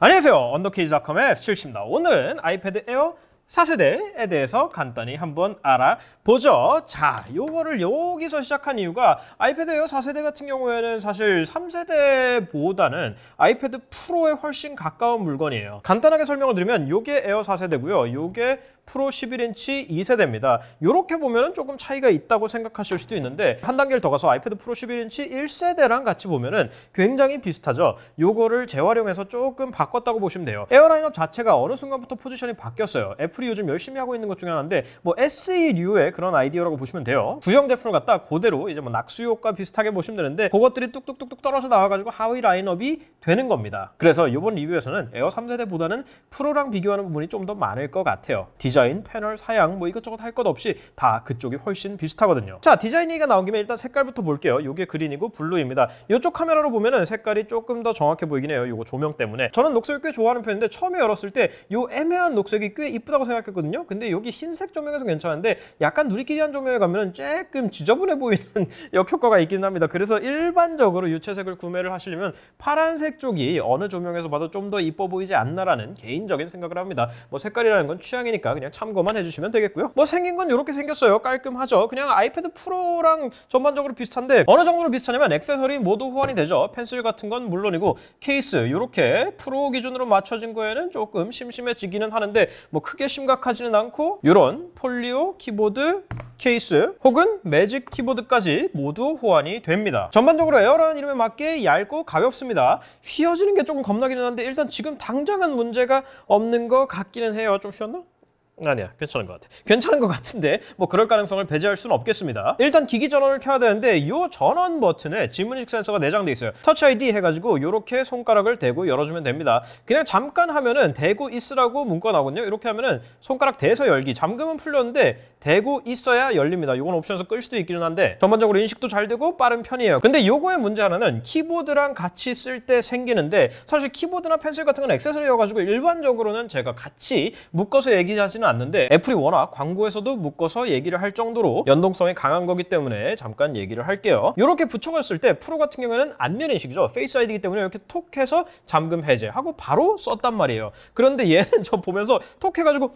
안녕하세요 언더케이지닷컴의 F7입니다 오늘은 아이패드 에어 4세대에 대해서 간단히 한번 알아보죠 자 요거를 여기서 시작한 이유가 아이패드 에어 4세대 같은 경우에는 사실 3세대보다는 아이패드 프로에 훨씬 가까운 물건이에요 간단하게 설명을 드리면 요게 에어 4세대고요 요게 프로 11인치 2세대입니다. 이렇게 보면 조금 차이가 있다고 생각하실 수도 있는데 한 단계를 더 가서 아이패드 프로 11인치 1세대랑 같이 보면 굉장히 비슷하죠. 요거를 재활용해서 조금 바꿨다고 보시면 돼요. 에어 라인업 자체가 어느 순간부터 포지션이 바뀌었어요. 애플이 요즘 열심히 하고 있는 것 중에 하나인데 뭐 SE류의 그런 아이디어라고 보시면 돼요. 구형 제품을 갖다 그대로 이제 뭐 낙수효과 비슷하게 보시면 되는데 그것들이 뚝뚝뚝뚝 떨어져 나와가지고 하위 라인업이 되는 겁니다. 그래서 이번 리뷰에서는 에어 3세대보다는 프로랑 비교하는 부분이 좀 더 많을 것 같아요. 디자 디자인, 패널, 사양 뭐 이것저것 할 것 없이 다 그쪽이 훨씬 비슷하거든요. 자, 디자인 얘기가 나온 김에 일단 색깔부터 볼게요. 이게 그린이고 블루입니다. 이쪽 카메라로 보면은 색깔이 조금 더 정확해 보이긴 해요. 이거 조명 때문에. 저는 녹색을 꽤 좋아하는 편인데 처음에 열었을 때 이 애매한 녹색이 꽤 이쁘다고 생각했거든요. 근데 여기 흰색 조명에서 괜찮은데 약간 누리끼리한 조명에 가면은 조금 지저분해 보이는 역효과가 있긴 합니다. 그래서 일반적으로 유채색을 구매를 하시려면 파란색 쪽이 어느 조명에서 봐도 좀 더 이뻐 보이지 않나라는 개인적인 생각을 합니다. 뭐 색깔이라는 건 취향이니까 그냥 참고만 해주시면 되겠고요. 뭐 생긴 건 이렇게 생겼어요. 깔끔하죠. 그냥 아이패드 프로랑 전반적으로 비슷한데 어느 정도로 비슷하냐면 액세서리 모두 호환이 되죠. 펜슬 같은 건 물론이고 케이스 이렇게 프로 기준으로 맞춰진 거에는 조금 심심해지기는 하는데 뭐 크게 심각하지는 않고 이런 폴리오 키보드 케이스 혹은 매직 키보드까지 모두 호환이 됩니다. 전반적으로 에어라는 이름에 맞게 얇고 가볍습니다. 휘어지는 게 조금 겁나기는 한데 일단 지금 당장은 문제가 없는 것 같기는 해요. 좀 쉬었나? 아니야 괜찮은 것 같아 괜찮은 것 같은데 뭐 그럴 가능성을 배제할 수는 없겠습니다 일단 기기 전원을 켜야 되는데 이 전원 버튼에 지문식 센서가 내장돼 있어요 터치 아이디 해가지고 이렇게 손가락을 대고 열어주면 됩니다 그냥 잠깐 하면은 대고 있으라고 문과 나오거든요 이렇게 하면은 손가락 대서 열기 잠금은 풀렸는데 대고 있어야 열립니다 이건 옵션에서 끌 수도 있기는 한데 전반적으로 인식도 잘 되고 빠른 편이에요 근데 요거의 문제 하나는 키보드랑 같이 쓸 때 생기는데 사실 키보드나 펜슬 같은 건 액세서리여가지고 일반적으로는 제가 같이 묶어서 얘기하지는 않는데 애플이 워낙 광고에서도 묶어서 얘기를 할 정도로 연동성이 강한 거기 때문에 잠깐 얘기를 할게요. 이렇게 붙여갔을 때 프로 같은 경우에는 안면 인식이죠. 페이스 아이디기 때문에 이렇게 톡 해서 잠금 해제하고 바로 썼단 말이에요. 그런데 얘는 저 보면서 톡 해가지고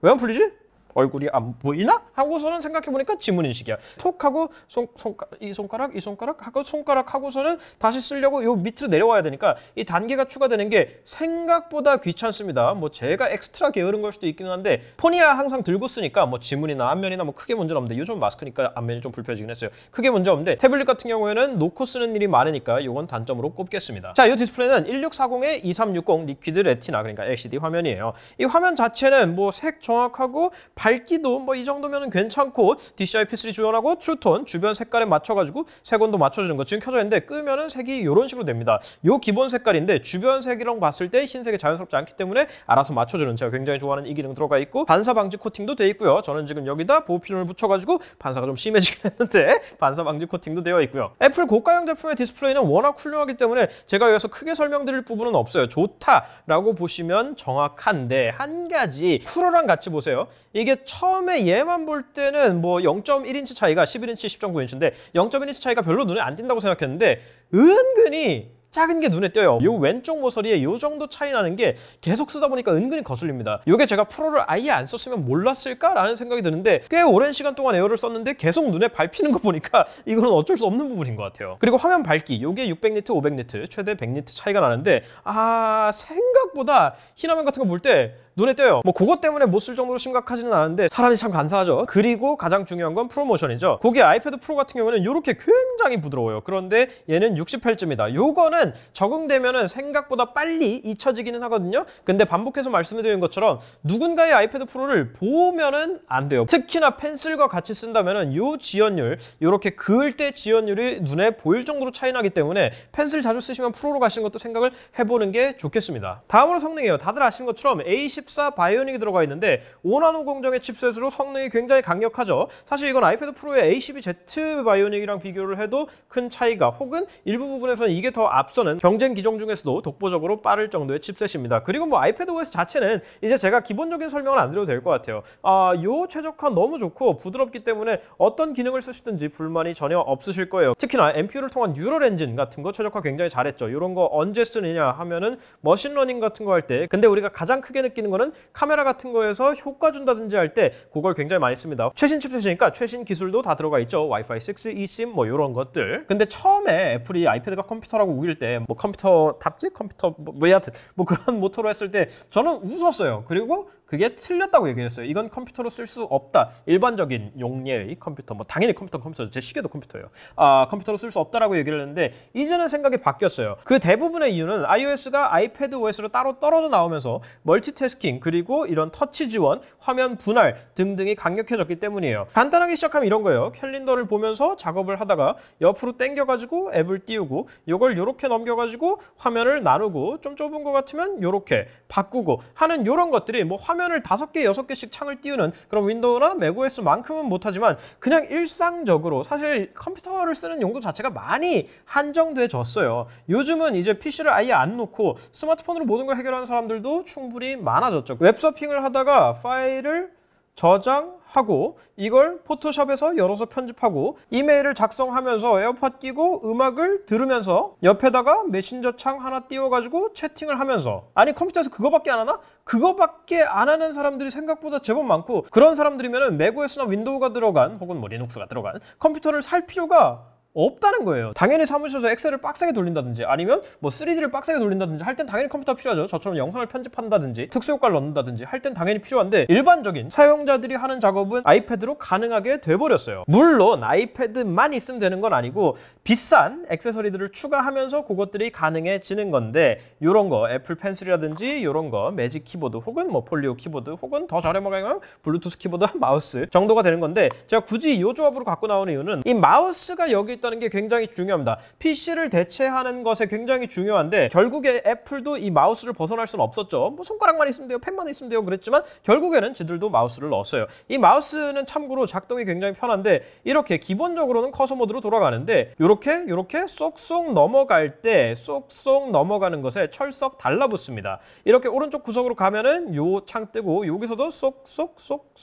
왜 안 풀리지? 얼굴이 안 보이나? 하고서는 생각해보니까 지문인식이야. 톡하고 손, 손가, 이 손가락, 이 손가락 하고 손가락 하고서는 다시 쓰려고 요 밑으로 내려와야 되니까 이 단계가 추가되는 게 생각보다 귀찮습니다. 뭐 제가 엑스트라 게으른 걸 수도 있기는 한데 폰이야 항상 들고 쓰니까 뭐 지문이나 안면이나뭐 크게 문제는 없는데 요즘 마스크니까 안면이좀 불편해지긴 했어요. 크게 문제 없는데 태블릿 같은 경우에는 놓고 쓰는 일이 많으니까 요건 단점으로 꼽겠습니다. 자, 요 디스플레이는 1640에 2360 리퀴드 레티나 그러니까 LCD 화면이에요. 이 화면 자체는 뭐 색 정확하고 밝 밝기도 뭐 이 정도면 괜찮고 DCI P3 주전하고 트루톤 주변 색깔에 맞춰가지고 색온도 맞춰주는 거 지금 켜져 있는데 끄면은 색이 이런 식으로 됩니다. 요 기본 색깔인데 주변 색이랑 봤을 때 흰색이 자연스럽지 않기 때문에 알아서 맞춰주는 제가 굉장히 좋아하는 이 기능 들어가 있고 반사 방지 코팅도 돼 있고요. 저는 지금 여기다 보호 필름을 붙여가지고 반사가 좀 심해지긴 했는데 반사 방지 코팅도 되어 있고요. 애플 고가형 제품의 디스플레이는 워낙 훌륭하기 때문에 제가 여기서 크게 설명드릴 부분은 없어요. 좋다라고 보시면 정확한데 한 가지 프로랑 같이 보세요. 이게 처음에 얘만 볼 때는 뭐 0.1인치 차이가 11인치, 10.9인치인데 0.1인치 차이가 별로 눈에 안 띈다고 생각했는데 은근히 작은 게 눈에 띄어요 요 왼쪽 모서리에 요 정도 차이 나는 게 계속 쓰다 보니까 은근히 거슬립니다 요게 제가 프로를 아예 안 썼으면 몰랐을까라는 생각이 드는데 꽤 오랜 시간 동안 에어를 썼는데 계속 눈에 밟히는 거 보니까 이거는 어쩔 수 없는 부분인 것 같아요 그리고 화면 밝기 요게 600니트, 500니트 최대 100니트 차이가 나는데 아 생각보다 희화면 같은 거 볼때 눈에 띄어요 뭐 그것 때문에 못 쓸 정도로 심각하지는 않은데 사람이 참 간사하죠 그리고 가장 중요한 건 프로모션이죠 고게 아이패드 프로 같은 경우는 이렇게 굉장히 부드러워요 그런데 얘는 60Hz입니다 요거는 적응되면은 생각보다 빨리 잊혀지기는 하거든요 근데 반복해서 말씀드린 것처럼 누군가의 아이패드 프로를 보면은 안 돼요 특히나 펜슬과 같이 쓴다면은 요 지연율 이렇게 그을 때 지연율이 눈에 보일 정도로 차이 나기 때문에 펜슬 자주 쓰시면 프로로 가시는 것도 생각을 해보는 게 좋겠습니다 다음으로 성능이에요 다들 아시는 것처럼 A10 14 바이오닉이 들어가 있는데 5나노 공정의 칩셋으로 성능이 굉장히 강력하죠. 사실 이건 아이패드 프로의 A12Z 바이오닉이랑 비교를 해도 큰 차이가 혹은 일부 부분에서는 이게 더 앞서는 경쟁 기종 중에서도 독보적으로 빠를 정도의 칩셋입니다. 그리고 뭐 아이패드 OS 자체는 이제 제가 기본적인 설명을안 드려도 될 것 같아요. 아, 요 최적화 너무 좋고 부드럽기 때문에 어떤 기능을 쓰시든지 불만이 전혀 없으실 거예요. 특히나 MPU를 통한 뉴럴 엔진 같은 거 최적화 굉장히 잘했죠. 이런 거 언제 쓰느냐 하면은 머신러닝 같은 거 할 때 근데 우리가 가장 크게 느끼는 건 거는 카메라 같은 거에서 효과 준다든지 할 때 그걸 굉장히 많이 씁니다. 최신 칩셋이니까 최신 기술도 다 들어가 있죠. 와이파이 6, eSIM 뭐 이런 것들. 근데 처음에 애플이 아이패드가 컴퓨터라고 우길 때 뭐 컴퓨터 답지? 컴퓨터 뭐, 뭐하튼뭐 그런 모토로 했을 때 저는 웃었어요. 그리고 그게 틀렸다고 얘기 했어요. 이건 컴퓨터로 쓸 수 없다. 일반적인 용례의 컴퓨터, 뭐 당연히 컴퓨터 컴퓨터, 제 시계도 컴퓨터예요. 아 컴퓨터로 쓸 수 없다라고 얘기를 했는데 이제는 생각이 바뀌었어요. 그 대부분의 이유는 iOS가 아이패드 OS로 따로 떨어져 나오면서 멀티태스킹 그리고 이런 터치 지원, 화면 분할 등등이 강력해졌기 때문이에요. 간단하게 시작하면 이런 거예요. 캘린더를 보면서 작업을 하다가 옆으로 당겨가지고 앱을 띄우고 이걸 이렇게 넘겨가지고 화면을 나누고 좀 좁은 것 같으면 이렇게 바꾸고 하는 이런 것들이 뭐 화면 화면을 다섯 개 여섯 개씩 창을 띄우는 그런 윈도우나 맥OS만큼은 못하지만 그냥 일상적으로 사실 컴퓨터를 쓰는 용도 자체가 많이 한정돼졌어요. 요즘은 이제 PC를 아예 안 놓고 스마트폰으로 모든 걸 해결하는 사람들도 충분히 많아졌죠. 웹서핑을 하다가 파일을 저장, 하고 이걸 포토샵에서 열어서 편집하고 이메일을 작성하면서 에어팟 끼고 음악을 들으면서 옆에다가 메신저 창 하나 띄워가지고 채팅을 하면서 아니 컴퓨터에서 그거밖에 안 하나? 그거밖에 안 하는 사람들이 생각보다 제법 많고 그런 사람들이면 은 맥OS나 윈도우가 들어간 혹은 뭐 리눅스가 들어간 컴퓨터를 살 필요가 없다는 거예요. 당연히 사무실에서 엑셀을 빡세게 돌린다든지 아니면 뭐 3D를 빡세게 돌린다든지 할 땐 당연히 컴퓨터 필요하죠. 저처럼 영상을 편집한다든지 특수효과를 넣는다든지 할 땐 당연히 필요한데 일반적인 사용자들이 하는 작업은 아이패드로 가능하게 돼버렸어요. 물론 아이패드만 있으면 되는 건 아니고 비싼 액세서리들을 추가하면서 그것들이 가능해지는 건데 이런 거 애플 펜슬이라든지 이런 거 매직 키보드 혹은 뭐 폴리오 키보드 혹은 더 저렴하게 하면 블루투스 키보드 마우스 정도가 되는 건데 제가 굳이 이 조합으로 갖고 나오는 이유는 이 마우스가 여기 있다는 게 굉장히 중요합니다. PC를 대체하는 것에 굉장히 중요한데 결국에 애플도 이 마우스를 벗어날 수는 없었죠. 뭐 손가락만 있으면 돼요, 펜만 있으면 돼요 그랬지만 결국에는 지들도 마우스를 넣었어요. 이 마우스는 참고로 작동이 굉장히 편한데 이렇게 기본적으로는 커서 모드로 돌아가는데 이렇게 이렇게 쏙쏙 넘어갈 때 쏙쏙 넘어가는 것에 철썩 달라붙습니다. 이렇게 오른쪽 구석으로 가면은 요창 뜨고 여기서도 쏙쏙쏙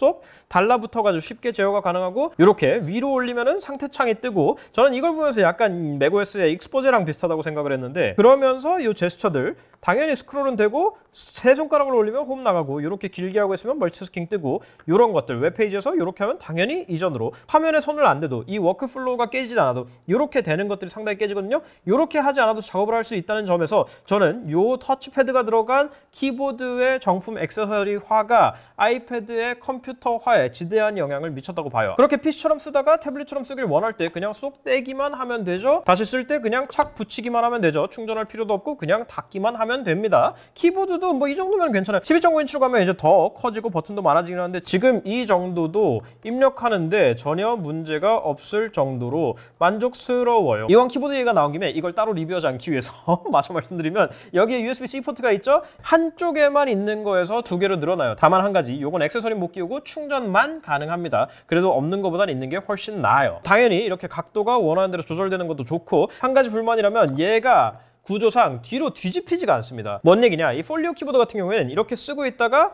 쏙 달라붙어가지고 쉽게 제어가 가능하고 이렇게 위로 올리면은 상태 창이 뜨고 저는 이걸 보면서 약간 맥OS의 익스포제랑 비슷하다고 생각을 했는데 그러면서 이 제스처들 당연히 스크롤은 되고 세 손가락을 올리면 홈 나가고 이렇게 길게 하고 있으면 멀티스킹 뜨고 이런 것들 웹페이지에서 이렇게 하면 당연히 이전으로 화면에 손을 안 대도 이 워크플로우가 깨지지 않아도 이렇게 되는 것들이 상당히 깨지거든요 이렇게 하지 않아도 작업을 할 수 있다는 점에서 저는 이 터치패드가 들어간 키보드의 정품 액세서리화가 아이패드의 컴퓨터 컴퓨터화에 지대한 영향을 미쳤다고 봐요 그렇게 PC처럼 쓰다가 태블릿처럼 쓰길 원할 때 그냥 쏙 떼기만 하면 되죠 다시 쓸 때 그냥 착 붙이기만 하면 되죠 충전할 필요도 없고 그냥 닫기만 하면 됩니다 키보드도 뭐 이 정도면 괜찮아요 12.9인치로 가면 이제 더 커지고 버튼도 많아지긴 하는데 지금 이 정도도 입력하는데 전혀 문제가 없을 정도로 만족스러워요 이왕 키보드 얘기가 나온 김에 이걸 따로 리뷰하지 않기 위해서 마저 말씀드리면 여기에 USB-C 포트가 있죠? 한쪽에만 있는 거에서 두 개로 늘어나요 다만 한 가지 이건 액세서리 못 끼우고 충전만 가능합니다. 그래도 없는 것보단 있는 게 훨씬 나아요. 당연히 이렇게 각도가 원하는 대로 조절되는 것도 좋고 한 가지 불만이라면 얘가 구조상 뒤로 뒤집히지가 않습니다. 뭔 얘기냐? 이 폴리오 키보드 같은 경우에는 이렇게 쓰고 있다가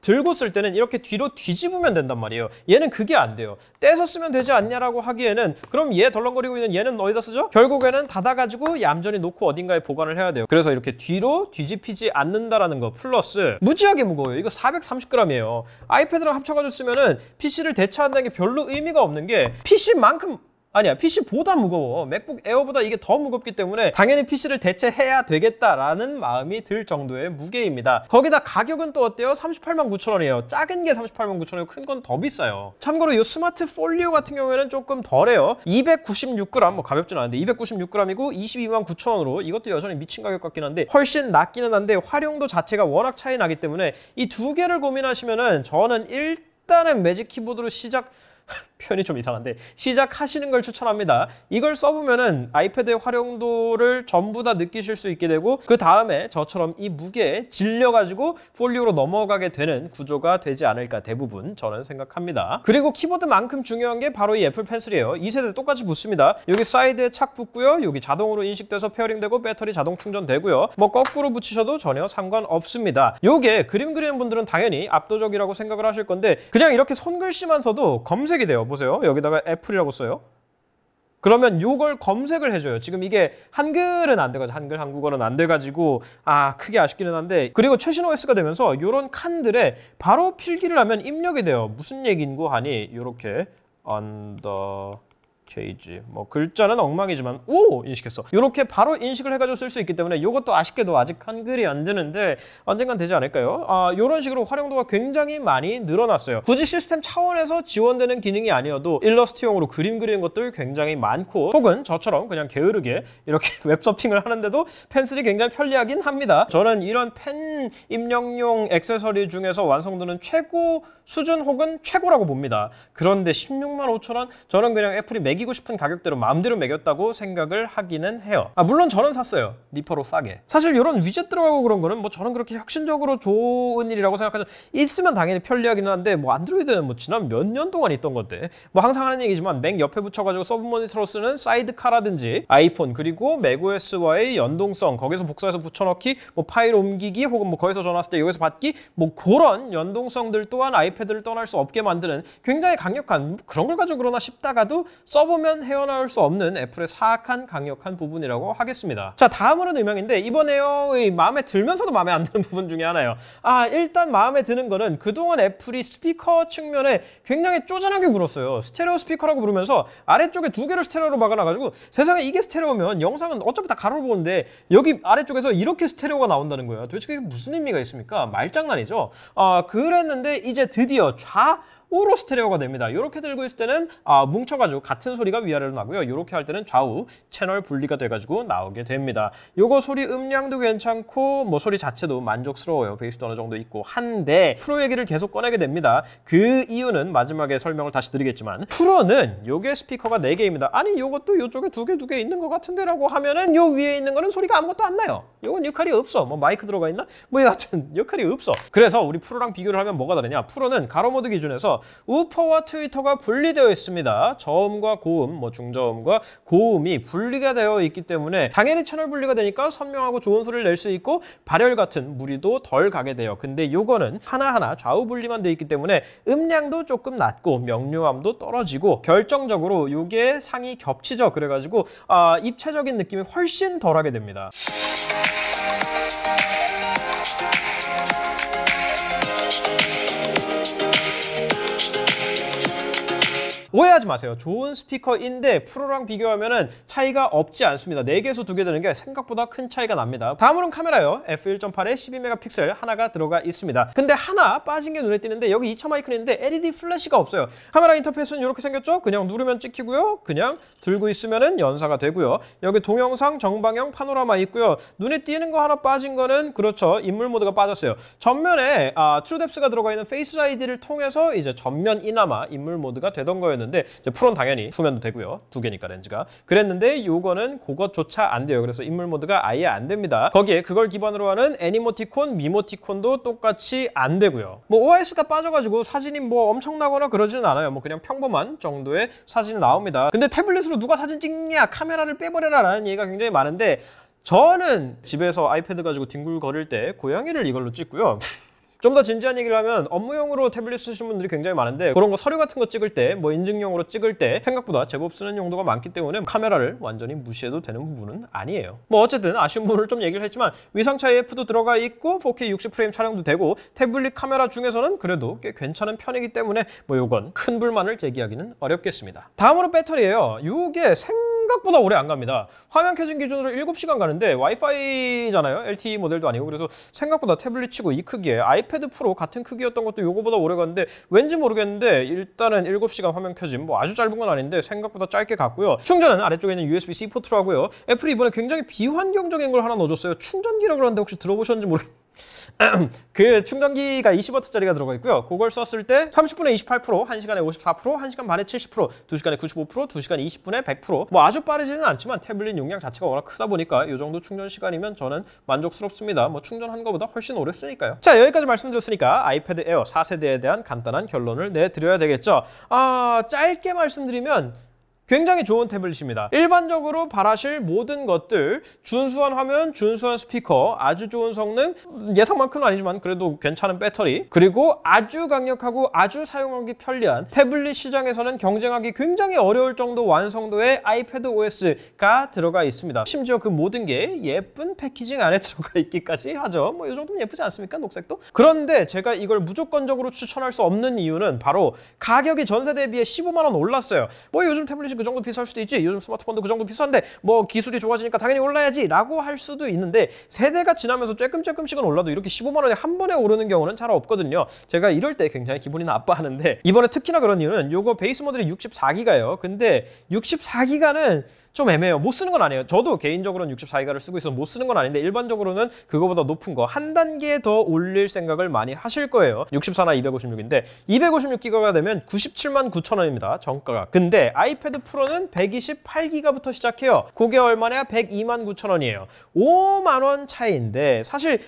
들고 쓸 때는 이렇게 뒤로 뒤집으면 된단 말이에요. 얘는 그게 안 돼요. 떼서 쓰면 되지 않냐라고 하기에는 그럼 얘 덜렁거리고 있는 얘는 어디다 쓰죠? 결국에는 닫아가지고 얌전히 놓고 어딘가에 보관을 해야 돼요. 그래서 이렇게 뒤로 뒤집히지 않는다라는 거 플러스 무지하게 무거워요. 이거 430g이에요. 아이패드랑 합쳐가지고 쓰면은 PC를 대체한다는 게 별로 의미가 없는 게 PC만큼 아니야 PC보다 무거워 맥북 에어보다 이게 더 무겁기 때문에 당연히 PC를 대체해야 되겠다라는 마음이 들 정도의 무게입니다 거기다 가격은 또 어때요? 38만 9천원이에요 작은 게 38만 9천원이고 큰 건 더 비싸요 참고로 이 스마트 폴리오 같은 경우에는 조금 덜해요 296g 뭐 가볍진 않은데 296g이고 22만 9천원으로 이것도 여전히 미친 가격 같긴 한데 훨씬 낮기는 한데 활용도 자체가 워낙 차이 나기 때문에 이 두 개를 고민하시면은 저는 일단은 매직 키보드로 시작 표현이 좀 이상한데 시작하시는 걸 추천합니다. 이걸 써보면은 아이패드의 활용도를 전부 다 느끼실 수 있게 되고 그 다음에 저처럼 이 무게에 질려가지고 폴리오로 넘어가게 되는 구조가 되지 않을까 대부분 저는 생각합니다. 그리고 키보드만큼 중요한 게 바로 이 애플 펜슬이에요. 2세대 똑같이 붙습니다. 여기 사이드에 착 붙고요. 여기 자동으로 인식돼서 페어링되고 배터리 자동 충전되고요. 뭐 거꾸로 붙이셔도 전혀 상관없습니다. 요게 그림 그리는 분들은 당연히 압도적이라고 생각을 하실 건데 그냥 이렇게 손글씨만 써도 검색이 돼요. 보세요. 여기다가 애플이라고 써요. 그러면 요걸 검색을 해줘요. 지금 이게 한글은 안 돼가지고 한글 한국어는 안 돼가지고 아 크게 아쉽기는 한데 그리고 최신 OS가 되면서 요런 칸들에 바로 필기를 하면 입력이 돼요. 무슨 얘기인고 하니 요렇게 언더 게이지 뭐 글자는 엉망이지만 오! 인식했어 이렇게 바로 인식을 해가지고 쓸 수 있기 때문에 이것도 아쉽게도 아직 한글이 안 되는데 언젠간 되지 않을까요? 아 이런 식으로 활용도가 굉장히 많이 늘어났어요 굳이 시스템 차원에서 지원되는 기능이 아니어도 일러스트용으로 그림 그리는 것들 굉장히 많고 혹은 저처럼 그냥 게으르게 이렇게 웹서핑을 하는데도 펜슬이 굉장히 편리하긴 합니다 저는 이런 펜 입력용 액세서리 중에서 완성도는 최고 수준 혹은 최고라고 봅니다 그런데 16만 5천 원 저는 그냥 애플이 맥이 매기고 싶은 가격대로 마음대로 매겼다고 생각을 하기는 해요 아 물론 저는 샀어요 리퍼로 싸게 사실 이런 위젯 들어가고 그런 거는 뭐 저는 그렇게 혁신적으로 좋은 일이라고 생각하죠 있으면 당연히 편리하기는 한데 뭐 안드로이드는 뭐 지난 몇 년 동안 있던 건데 뭐 항상 하는 얘기지만 맥 옆에 붙여가지고 서브 모니터로 쓰는 사이드카라든지 아이폰 그리고 맥OS와의 연동성 거기서 복사해서 붙여넣기 뭐 파일 옮기기 혹은 뭐 거기서 전화 왔을 때 여기서 받기 뭐 그런 연동성들 또한 아이패드를 떠날 수 없게 만드는 굉장히 강력한 그런 걸 가지고 그러나 싶다가도 서브 보면 헤어나올 수 없는 애플의 사악한 강력한 부분이라고 하겠습니다. 자 다음으로는 음향인데 이번에의 마음에 들면서도 마음에 안 드는 부분 중에 하나예요. 아 일단 마음에 드는 거는 그동안 애플이 스피커 측면에 굉장히 쪼잔하게 굴었어요. 스테레오 스피커라고 부르면서 아래쪽에 두 개를 스테레오로 막아놔가지고 세상에 이게 스테레오면 영상은 어차피 다 가로로 보는데 여기 아래쪽에서 이렇게 스테레오가 나온다는 거예요. 도대체 그게 무슨 의미가 있습니까? 말장난이죠. 아 그랬는데 이제 드디어 좌 우로 스테레오가 됩니다. 이렇게 들고 있을 때는 아, 뭉쳐가지고 같은 소리가 위아래로 나고요. 이렇게 할 때는 좌우 채널 분리가 돼가지고 나오게 됩니다. 요거 소리 음량도 괜찮고 뭐 소리 자체도 만족스러워요. 베이스도 어느 정도 있고 한데 프로 얘기를 계속 꺼내게 됩니다. 그 이유는 마지막에 설명을 다시 드리겠지만 프로는 요게 스피커가 4개입니다. 아니 요것도 요쪽에 두 개 두 개 있는 것 같은데 라고 하면은 요 위에 있는 거는 소리가 아무것도 안 나요. 요건 역할이 없어. 뭐 마이크 들어가 있나? 뭐 여하튼 역할이 없어. 그래서 우리 프로랑 비교를 하면 뭐가 다르냐? 프로는 가로모드 기준에서 우퍼와 트위터가 분리되어 있습니다. 저음과 고음, 뭐 중저음과 고음이 분리가 되어 있기 때문에 당연히 채널 분리가 되니까 선명하고 좋은 소리를 낼 수 있고 발열 같은 무리도 덜 가게 돼요. 근데 요거는 하나하나 좌우 분리만 돼 있기 때문에 음량도 조금 낮고 명료함도 떨어지고 결정적으로 요게 상이 겹치죠. 그래가지고 아, 입체적인 느낌이 훨씬 덜하게 됩니다. 오해하지 마세요. 좋은 스피커인데 프로랑 비교하면 차이가 없지 않습니다. 4개에서 2개 되는 게 생각보다 큰 차이가 납니다. 다음으로는 카메라요. f1.8에 12메가픽셀 하나가 들어가 있습니다. 근데 하나 빠진 게 눈에 띄는데 여기 2차 마이크인데 LED 플래시가 없어요. 카메라 인터페이스는 이렇게 생겼죠? 그냥 누르면 찍히고요. 그냥 들고 있으면 연사가 되고요. 여기 동영상, 정방형 파노라마 있고요. 눈에 띄는 거 하나 빠진 거는 그렇죠. 인물 모드가 빠졌어요. 전면에 아, 트루뎁스가 들어가 있는 페이스 아이디를 통해서 이제 전면이나마 인물 모드가 되던 거였는데 프론 당연히 후면도 되고요. 두 개니까 렌즈가. 그랬는데 요거는 그것조차 안 돼요. 그래서 인물 모드가 아예 안 됩니다. 거기에 그걸 기반으로 하는 애니모티콘, 미모티콘도 똑같이 안 되고요. 뭐 OS가 빠져가지고 사진이 뭐 엄청나거나 그러지는 않아요. 뭐 그냥 평범한 정도의 사진이 나옵니다. 근데 태블릿으로 누가 사진 찍냐, 카메라를 빼버려라 라는 얘기가 굉장히 많은데 저는 집에서 아이패드 가지고 뒹굴거릴 때 고양이를 이걸로 찍고요. 좀더 진지한 얘기를 하면 업무용으로 태블릿 쓰시는 분들이 굉장히 많은데 그런 거 서류 같은 거 찍을 때 뭐 인증용으로 찍을 때 생각보다 제법 쓰는 용도가 많기 때문에 카메라를 완전히 무시해도 되는 부분은 아니에요 뭐 어쨌든 아쉬운 부분을 좀 얘기를 했지만 위상차 AF도 들어가 있고 4K 60프레임 촬영도 되고 태블릿 카메라 중에서는 그래도 꽤 괜찮은 편이기 때문에 뭐 요건 큰 불만을 제기하기는 어렵겠습니다 다음으로 배터리예요 이게 생 생각보다 오래 안 갑니다. 화면 켜진 기준으로 7시간 가는데 와이파이잖아요. LTE 모델도 아니고 그래서 생각보다 태블릿 치고 이 크기에 아이패드 프로 같은 크기였던 것도 요거보다 오래 갔는데 왠지 모르겠는데 일단은 7시간 화면 켜진뭐 아주 짧은 건 아닌데 생각보다 짧게 갔고요. 충전은 아래쪽에 있는 USB-C 포트로 하고요. 애플이 이번에 굉장히 비환경적인 걸 하나 넣어줬어요. 충전기라 고 그러는데 혹시 들어보셨는지 모르겠는데 그 충전기가 20W짜리가 들어가 있고요. 그걸 썼을 때 30분에 28%, 1시간에 54%, 1시간 반에 70%, 2시간에 95%, 2시간에 20분에 100%뭐 아주 빠르지는 않지만 태블릿 용량 자체가 워낙 크다 보니까 이 정도 충전 시간이면 저는 만족스럽습니다. 뭐 충전한 것보다 훨씬 오래 쓰니까요. 자 여기까지 말씀드렸으니까 아이패드 에어 4세대에 대한 간단한 결론을 내드려야 되겠죠. 아 짧게 말씀드리면 굉장히 좋은 태블릿입니다. 일반적으로 바라실 모든 것들 준수한 화면, 준수한 스피커, 아주 좋은 성능, 예상만큼은 아니지만 그래도 괜찮은 배터리 그리고 아주 강력하고 아주 사용하기 편리한 태블릿 시장에서는 경쟁하기 굉장히 어려울 정도 완성도의 아이패드 OS가 들어가 있습니다. 심지어 그 모든 게 예쁜 패키징 안에 들어가 있기까지 하죠. 뭐 이 정도면 예쁘지 않습니까? 녹색도? 그런데 제가 이걸 무조건적으로 추천할 수 없는 이유는 바로 가격이 전세대비에 15만 원 올랐어요. 뭐 요즘 태블릿이 그 정도 비쌀 수도 있지. 요즘 스마트폰도 그 정도 비싼데 뭐 기술이 좋아지니까 당연히 올라야지라고 할 수도 있는데 세대가 지나면서 조금조금씩은 올라도 이렇게 15만 원에 한 번에 오르는 경우는 잘 없거든요. 제가 이럴 때 굉장히 기분이 나빠하는데 이번에 특히나 그런 이유는 요거 베이스 모델이 64기가예요. 근데 64기가는 좀 애매해요. 못 쓰는 건 아니에요. 저도 개인적으로는 64기가를 쓰고 있어서 못 쓰는 건 아닌데 일반적으로는 그거보다 높은 거 한 단계 더 올릴 생각을 많이 하실 거예요. 64나 256인데 256기가가 되면 97만 9천 원입니다. 정가가. 근데 아이패드 프로는 128기가부터 시작해요. 그게 얼마냐? 102만 9천 원이에요. 5만 원 차이인데 사실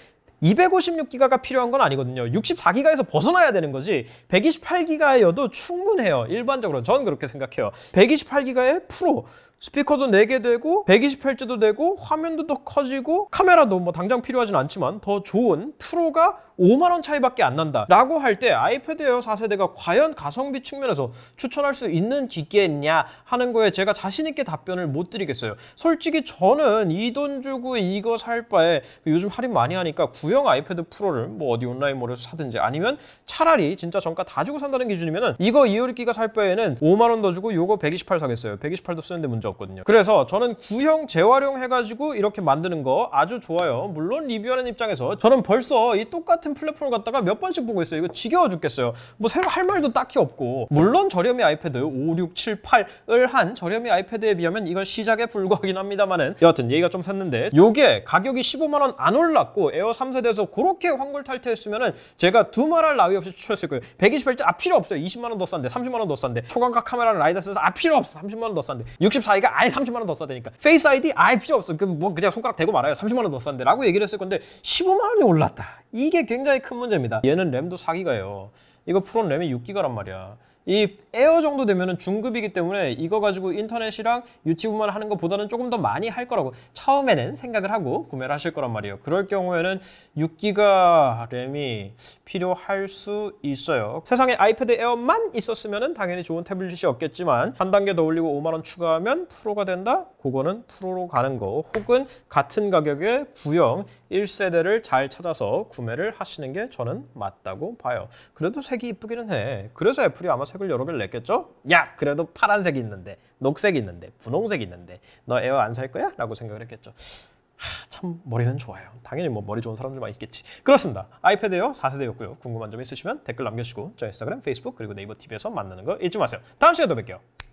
256기가가 필요한 건 아니거든요. 64기가에서 벗어나야 되는 거지 128기가여도 충분해요. 일반적으로 저는 그렇게 생각해요. 128기가의 프로 스피커도 4개 되고 1 2 8 h 도 되고 화면도 더 커지고 카메라도 뭐 당장 필요하진 않지만 더 좋은 프로가 5만원 차이밖에 안 난다 라고 할 때 아이패드 에어 4세대가 과연 가성비 측면에서 추천할 수 있는 기계냐 하는 거에 제가 자신있게 답변을 못 드리겠어요 솔직히 저는 이 돈 주고 이거 살 바에 그 요즘 할인 많이 하니까 구형 아이패드 프로를 뭐 어디 온라인몰에서 사든지 아니면 차라리 진짜 정가 다 주고 산다는 기준이면 이거 이어리끼가 살 바에는 5만원 더 주고 요거 128 사겠어요 128도 쓰는데 문제 없거든요 그래서 저는 구형 재활용 해가지고 이렇게 만드는 거 아주 좋아요 물론 리뷰하는 입장에서 저는 벌써 이 똑같은 똑같은 플랫폼을 갖다가 몇 번씩 보고 있어요. 이거 지겨워 죽겠어요. 뭐 새로 할 말도 딱히 없고 물론 저렴이 아이패드 5, 6, 7, 8을 한 저렴이 아이패드에 비하면 이건 시작에 불과하긴 합니다만은 여하튼 얘기가 좀 샀는데 요게 가격이 15만원 안 올랐고 에어 3세대에서 그렇게 환골탈퇴했으면은 제가 두말할 나위 없이 추출했을 거예요. 128G 아 필요 없어요. 20만원 더 싼데 30만원 더 싼데 초광각 카메라는 라이더스에서 아 필요 없어. 30만원 더 싼데 64기가 아예 30만원 더싸대니까 페이스 아이디 아예 필요 없어. 그뭐 그냥 손가락 대고 말아요. 30만원 더 싼데 라고 얘기를 했을 건데 15만원이 올랐다. 이게 굉장히 큰 문제입니다 얘는 램도 4기가예요 이거 프론 램이 6기가란 말이야 이 에어 정도 되면은 중급이기 때문에 이거 가지고 인터넷이랑 유튜브만 하는 것보다는 조금 더 많이 할 거라고 처음에는 생각을 하고 구매를 하실 거란 말이에요. 그럴 경우에는 6기가 램이 필요할 수 있어요. 세상에 아이패드 에어만 있었으면은 당연히 좋은 태블릿이 없겠지만 한 단계 더 올리고 5만 원 추가하면 프로가 된다? 그거는 프로로 가는 거 혹은 같은 가격에 구형 1세대를 잘 찾아서 구매를 하시는 게 저는 맞다고 봐요. 그래도 색이 이쁘기는 해. 그래서 애플이 아마 색을 여러 개를 냈겠죠? 야 그래도 파란색이 있는데 녹색이 있는데 분홍색이 있는데 너 에어 안 살 거야? 라고 생각을 했겠죠. 하, 참 머리는 좋아요. 당연히 뭐 머리 좋은 사람들만 있겠지. 그렇습니다. 아이패드 에어 4세대였고요. 궁금한 점 있으시면 댓글 남겨주시고 저 인스타그램, 페이스북 그리고 네이버 TV에서 만나는 거 잊지 마세요. 다음 시간에 또 뵐게요.